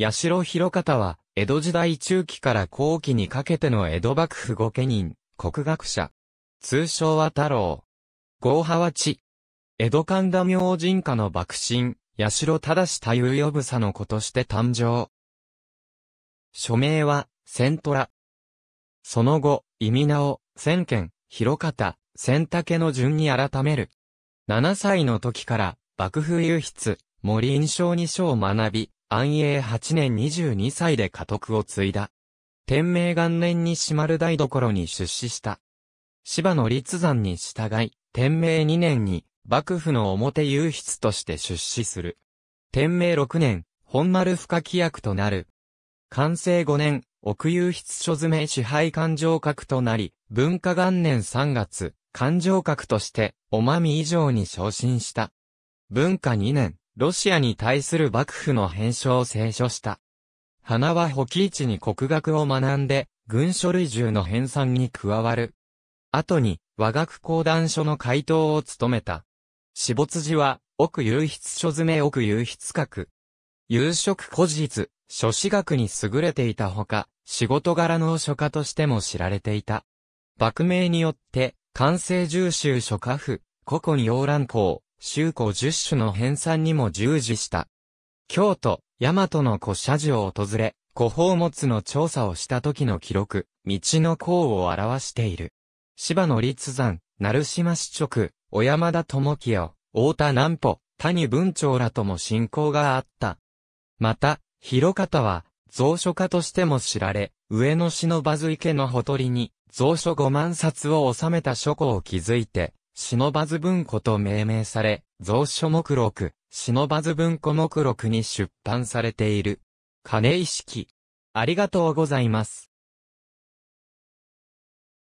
八代広方は、江戸時代中期から後期にかけての江戸幕府御家人、国学者。通称は太郎。豪派は地。江戸神田明神家の幕臣、八代正太夫呼ぶさの子として誕生。署名は、セントラ。その後、意味名を、千軒、広方、千竹の順に改める。7歳の時から、幕府輸出、森印象に書を学び、安永8年22歳で家督を継いだ。天明元年に島る台所に出資した。芝の立山に従い、天明2年に幕府の表優筆として出資する。天明6年、本丸不可規約となる。完成5年、奥優筆所詰め支配勘定閣となり、文化元年3月、勘定閣として、おまみ以上に昇進した。文化2年、ロシアに対する幕府の返書を清書した。花は保機市に国学を学んで、軍書類中の編纂に加わる。後に、和学講談書の回答を務めた。死没時は、奥有筆書詰め奥有筆格。夕食古日、書士学に優れていたほか、仕事柄の書家としても知られていた。幕名によって、完成重修書家府、古今洋蘭校、周古十種の編纂にも従事した。京都、大和の古社寺を訪れ、古宝物の調査をした時の記録、道の項を表している。芝野立山、鳴島市直、小山田智清、大田南保、谷文長らとも信仰があった。また、広方は、蔵書家としても知られ、上野市のバズ池のほとりに、蔵書五万冊を収めた書庫を築いて、忍ばず文庫と命名され、蔵書目録、忍ばず文庫目録に出版されている。金意識。ありがとうございます。